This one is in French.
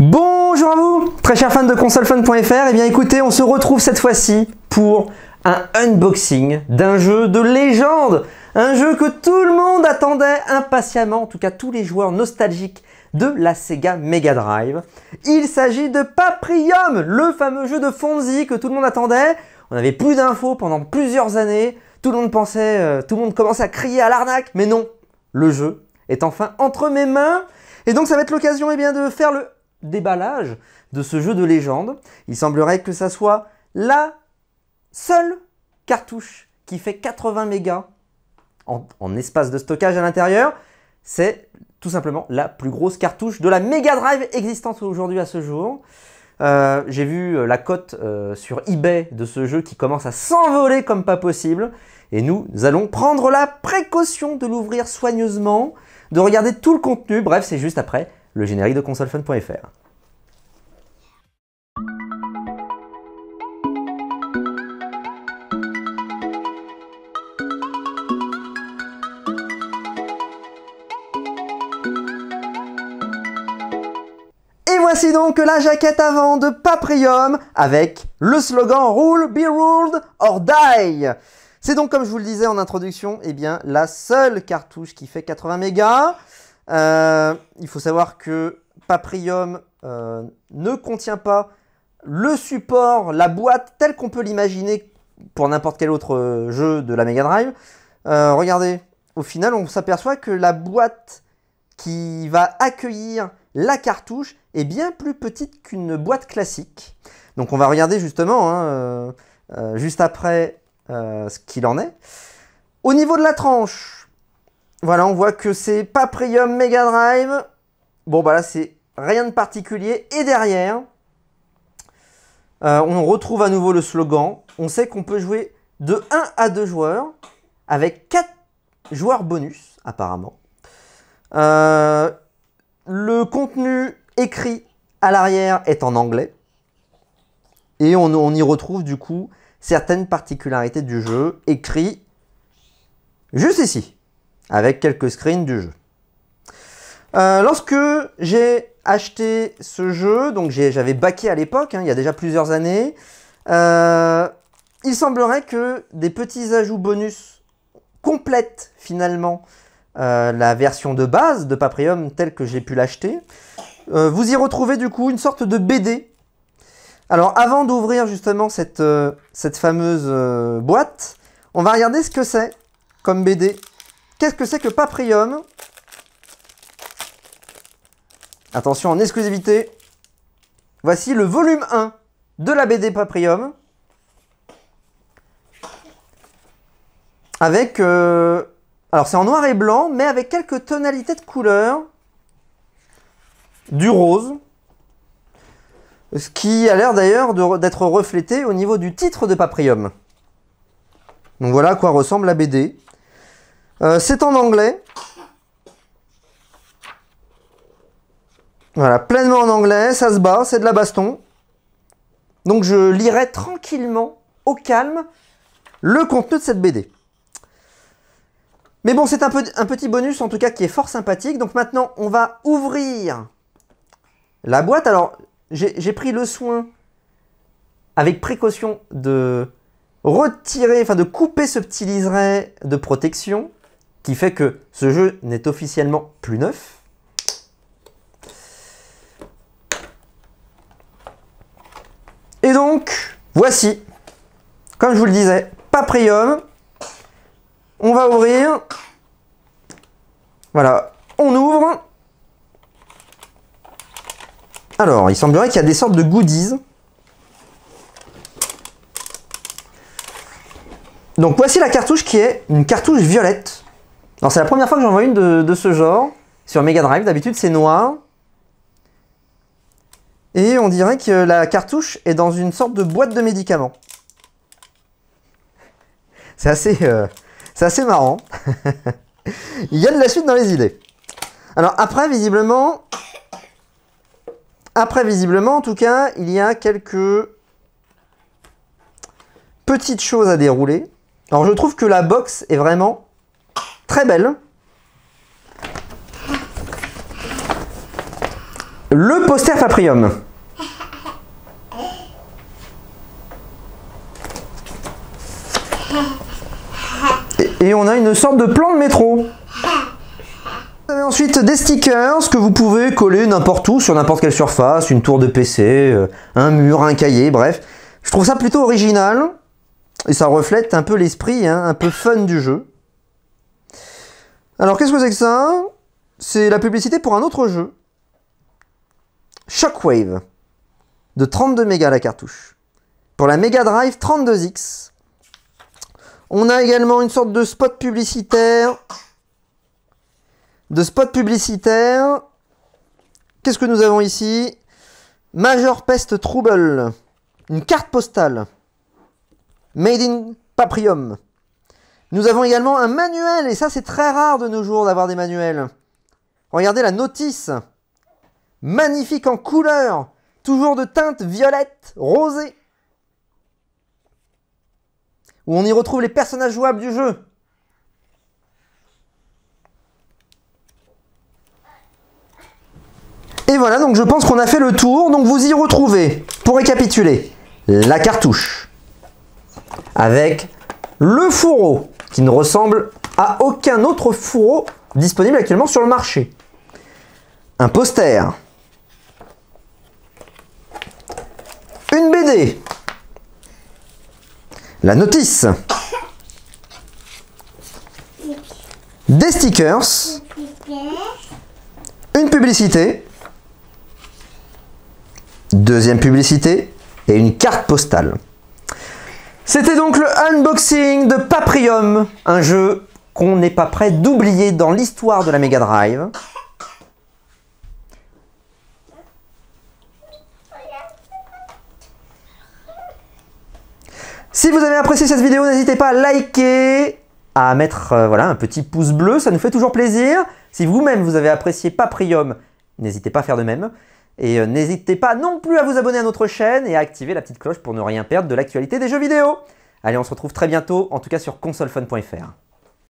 Bonjour à vous, très chers fans de consolefun.fr. Et eh bien écoutez, on se retrouve cette fois-ci pour un unboxing d'un jeu de légende, un jeu que tout le monde attendait impatiemment, en tout cas tous les joueurs nostalgiques de la Sega Mega Drive. Il s'agit de Paprium, le fameux jeu de Fonzie que tout le monde attendait. On avait plus d'infos pendant plusieurs années. Tout le monde pensait, euh, tout le monde commençait à crier à l'arnaque, mais non, le jeu est enfin entre mes mains. Et donc ça va être l'occasion eh bien de faire le déballage de ce jeu de légende. Il semblerait que ça soit la seule cartouche qui fait 80 mégas en, espace de stockage à l'intérieur. C'est tout simplement la plus grosse cartouche de la Mega Drive existante aujourd'hui à ce jour. Euh, j'ai vu euh, la cote euh, sur eBay de ce jeu qui commence à s'envoler comme pas possible. Et nous allons prendre la précaution de l'ouvrir soigneusement, de regarder tout le contenu. Bref, c'est juste après le générique de consolefun.fr. voici donc la jaquette avant de Paprium avec le slogan Rule be ruled or die. C'est donc comme je vous le disais en introduction, eh bien la seule cartouche qui fait 80 mégas. Euh, il faut savoir que Paprium euh, ne contient pas le support, la boîte, telle qu'on peut l'imaginer pour n'importe quel autre euh, jeu de la Mega Drive. regardez, au final, on s'aperçoit que la boîte qui va accueillir la cartouche est bien plus petite qu'une boîte classique. Donc on va regarder justement, hein, juste après, ce qu'il en est. Au niveau de la tranche, voilà, on voit que c'est Paprium Mega Drive. Bon, bah là, c'est rien de particulier. Et derrière, euh, on retrouve à nouveau le slogan. On sait qu'on peut jouer de 1 à 2 joueurs avec 4 joueurs bonus, apparemment. Euh, le contenu écrit à l'arrière est en anglais. Et on, y retrouve du coup certaines particularités du jeu écrit juste ici avec quelques screens du jeu. Euh, lorsque j'ai acheté ce jeu, donc j'avais baqué à l'époque, hein, il y a déjà plusieurs années, euh, il semblerait que des petits ajouts bonus complètent finalement euh, la version de base de Paprium telle que j'ai pu l'acheter. vous y retrouvez du coup une sorte de BD. Alors avant d'ouvrir justement cette fameuse boîte, on va regarder ce que c'est comme BD. Qu'est-ce que c'est que Paprium Attention en exclusivité. Voici le volume 1 de la BD Paprium. Avec... Euh, alors c'est en noir et blanc, mais avec quelques tonalités de couleurs. Du rose. Ce qui a l'air d'ailleurs d'être reflété au niveau du titre de Paprium. Donc voilà à quoi ressemble la BD. Euh, c'est en anglais. Voilà, pleinement en anglais, ça se bat, c'est de la baston. Donc je lirai tranquillement, au calme, le contenu de cette BD. Mais bon, c'est un, un petit bonus en tout cas qui est fort sympathique. Donc maintenant, on va ouvrir la boîte. Alors, j'ai pris le soin, avec précaution, de retirer, enfin de couper ce petit liseré de protection qui fait que ce jeu n'est officiellement plus neuf. Et donc, voici, comme je vous le disais, Paprium. On va ouvrir. Voilà, on ouvre. Alors, il semblerait qu'il y a des sortes de goodies. Donc voici la cartouche qui est une cartouche violette. Alors c'est la première fois que j'en vois une de, ce genre sur Mega Drive. D'habitude c'est noir. Et on dirait que la cartouche est dans une sorte de boîte de médicaments. C'est assez, euh, c'est assez marrant. Il y a de la suite dans les idées. Alors après, visiblement, après, visiblement, en tout cas, il y a quelques petites choses à dérouler. Alors, je trouve que la box est vraiment très belle. Le poster paprium Et, on a une sorte de plan de métro. ensuite des stickers que vous pouvez coller n'importe où, sur n'importe quelle surface, une tour de PC, euh, un mur, un cahier, bref. Je trouve ça plutôt original et ça reflète un peu l'esprit, hein, un peu fun du jeu. Alors, qu'est-ce que c'est que ça C'est la publicité pour un autre jeu. Shockwave. De 32 mégas la cartouche. Pour la Mega Drive 32X. On a également une sorte de spot publicitaire. De spot publicitaire. Qu'est-ce que nous avons ici Major Pest Trouble. Une carte postale. Made in Paprium. Nous avons également un manuel, et ça c'est très rare de nos jours d'avoir des manuels. Regardez la notice. Magnifique en couleur, toujours de teinte violette, rosée. Où on y retrouve les personnages jouables du jeu. Et voilà, donc je pense qu'on a fait le tour. Donc vous y retrouvez, pour récapituler, la cartouche avec le fourreau qui ne ressemble à aucun autre fourreau disponible actuellement sur le marché. Un poster. Une BD. La notice. Des stickers. Une publicité. Deuxième publicité. Et une carte postale. C'était donc le unboxing de Paprium, un jeu qu'on n'est pas prêt d'oublier dans l'histoire de la Mega Drive. Si vous avez apprécié cette vidéo, n'hésitez pas à liker, à mettre euh, voilà, un petit pouce bleu, ça nous fait toujours plaisir. Si vous-même vous avez apprécié Paprium, n'hésitez pas à faire de même. Et euh, n'hésitez pas non plus à vous abonner à notre chaîne et à activer la petite cloche pour ne rien perdre de l'actualité des jeux vidéo. Allez, on se retrouve très bientôt, en tout cas sur consolefun.fr.